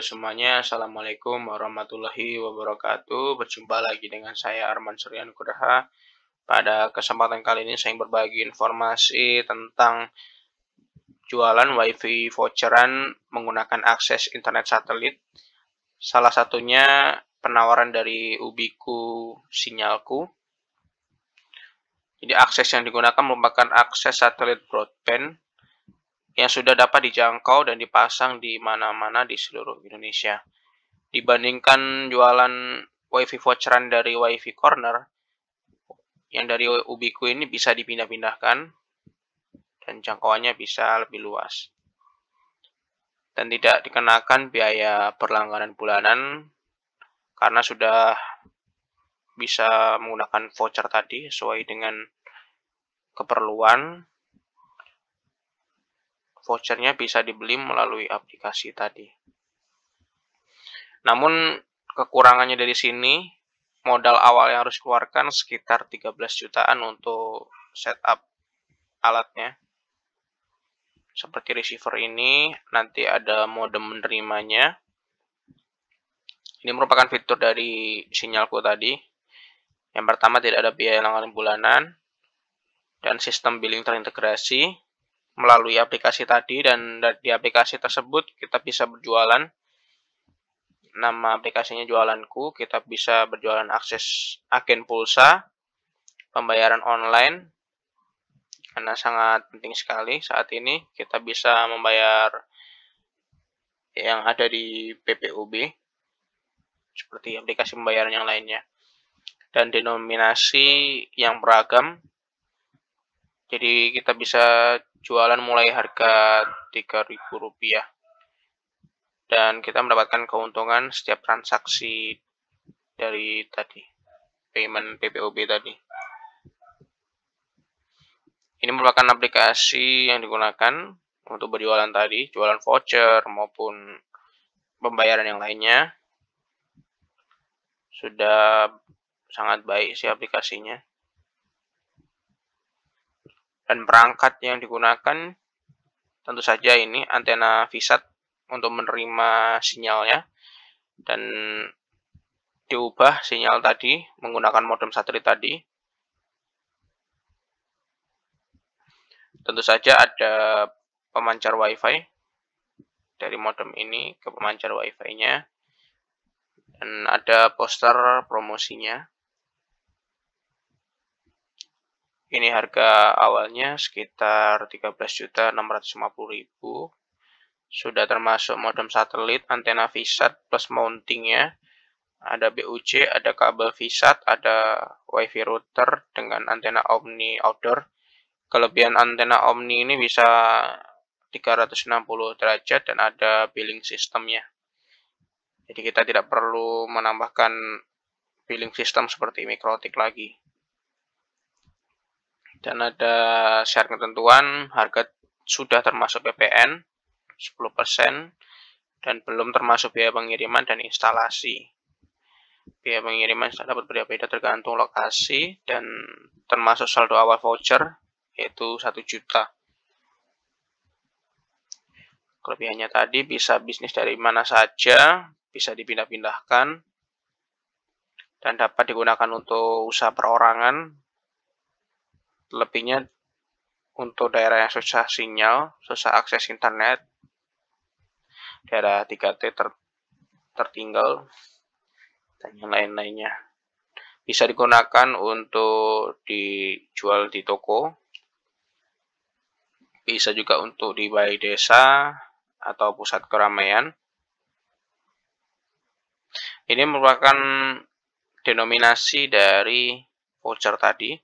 halo semuanya, Assalamualaikum warahmatullahi wabarakatuh. Berjumpa lagi dengan saya Arman Suryan Kudaha. Pada kesempatan kali ini saya berbagi informasi tentang jualan WiFi voucheran menggunakan akses internet satelit. Salah satunya penawaran dari Ubiku Sinyalku. Jadi akses yang digunakan merupakan akses satelit broadband yang sudah dapat dijangkau dan dipasang di mana-mana di seluruh Indonesia. Dibandingkan jualan WiFi voucheran dari WiFi Corner, yang dari Ubiku ini bisa dipindah-pindahkan dan jangkauannya bisa lebih luas. Dan tidak dikenakan biaya perlangganan bulanan karena sudah bisa menggunakan voucher tadi sesuai dengan keperluan vouchernya bisa dibeli melalui aplikasi tadi. Namun kekurangannya dari sini modal awal yang harus keluarkan sekitar 13 jutaan untuk setup alatnya. Seperti receiver ini, nanti ada modem menerimanya. Ini merupakan fitur dari sinyalku tadi. Yang pertama tidak ada biaya langganan bulanan dan sistem billing terintegrasi melalui aplikasi tadi dan di aplikasi tersebut kita bisa berjualan nama aplikasinya jualanku kita bisa berjualan akses agen pulsa pembayaran online karena sangat penting sekali saat ini kita bisa membayar yang ada di PPUB seperti aplikasi pembayaran yang lainnya dan denominasi yang beragam jadi kita bisa jualan mulai harga Rp3.000 dan kita mendapatkan keuntungan setiap transaksi dari tadi payment PPOB tadi ini merupakan aplikasi yang digunakan untuk berjualan tadi jualan voucher maupun pembayaran yang lainnya sudah sangat baik sih aplikasinya dan perangkat yang digunakan tentu saja ini antena VSAT untuk menerima sinyalnya dan diubah sinyal tadi menggunakan modem satelit tadi. Tentu saja ada pemancar WiFi dari modem ini ke pemancar WiFi-nya dan ada poster promosinya. Ini harga awalnya sekitar 13.650.000. Sudah termasuk modem satelit, antena VSAT plus mountingnya. Ada BUC, ada kabel VSAT, ada WiFi router dengan antena Omni outdoor. Kelebihan antena Omni ini bisa 360 derajat dan ada billing sistemnya. Jadi kita tidak perlu menambahkan billing system seperti mikrotik lagi dan ada syarat ketentuan harga sudah termasuk PPN 10% dan belum termasuk biaya pengiriman dan instalasi. Biaya pengiriman dapat berbeda-beda tergantung lokasi dan termasuk saldo awal voucher yaitu 1 juta. Kelebihannya tadi bisa bisnis dari mana saja, bisa dipindah-pindahkan, dan dapat digunakan untuk usaha perorangan, Lebihnya untuk daerah yang susah sinyal, susah akses internet, daerah 3T ter tertinggal, dan yang lain-lainnya. Bisa digunakan untuk dijual di toko, bisa juga untuk di balai desa atau pusat keramaian. Ini merupakan denominasi dari voucher tadi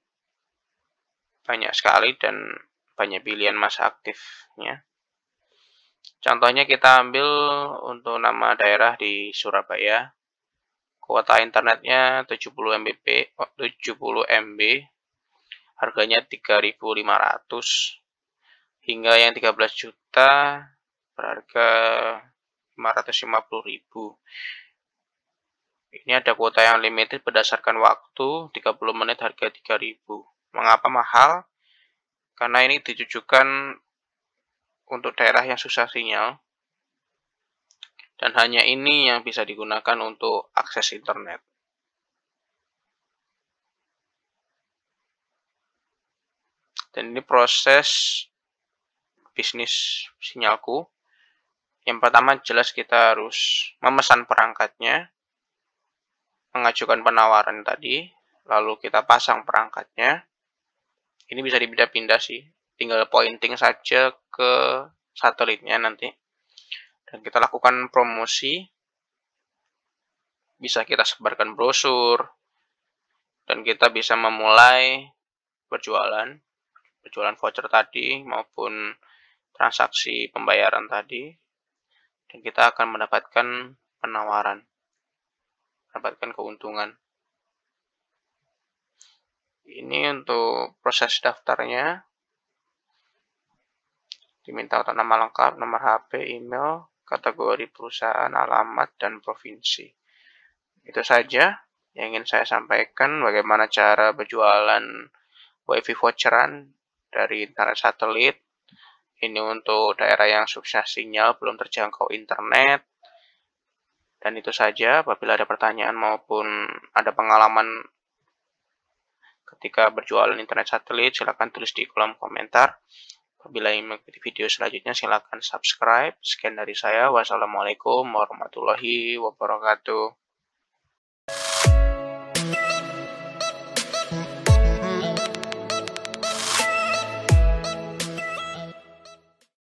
banyak sekali dan banyak pilihan masa aktifnya. Contohnya kita ambil untuk nama daerah di Surabaya. Kuota internetnya 70 Mbp, 70 MB. Harganya 3.500 hingga yang 13 juta berharga 550.000. Ini ada kuota yang limited berdasarkan waktu, 30 menit harga 3.000. Mengapa mahal? Karena ini ditujukan untuk daerah yang susah sinyal dan hanya ini yang bisa digunakan untuk akses internet. Dan ini proses bisnis sinyalku. Yang pertama jelas kita harus memesan perangkatnya, mengajukan penawaran tadi, lalu kita pasang perangkatnya, ini bisa dipindah-pindah sih. Tinggal pointing saja ke satelitnya nanti. Dan kita lakukan promosi. Bisa kita sebarkan brosur. Dan kita bisa memulai berjualan. Berjualan voucher tadi maupun transaksi pembayaran tadi. Dan kita akan mendapatkan penawaran. Mendapatkan keuntungan ini untuk proses daftarnya diminta untuk nama lengkap, nomor HP, email, kategori perusahaan, alamat, dan provinsi. Itu saja yang ingin saya sampaikan bagaimana cara berjualan wifi voucheran dari internet satelit. Ini untuk daerah yang sukses sinyal, belum terjangkau internet. Dan itu saja, apabila ada pertanyaan maupun ada pengalaman Ketika berjualan internet satelit, silakan tulis di kolom komentar. Apabila ingin mengikuti video selanjutnya, silakan subscribe. Sekian dari saya. Wassalamualaikum warahmatullahi wabarakatuh.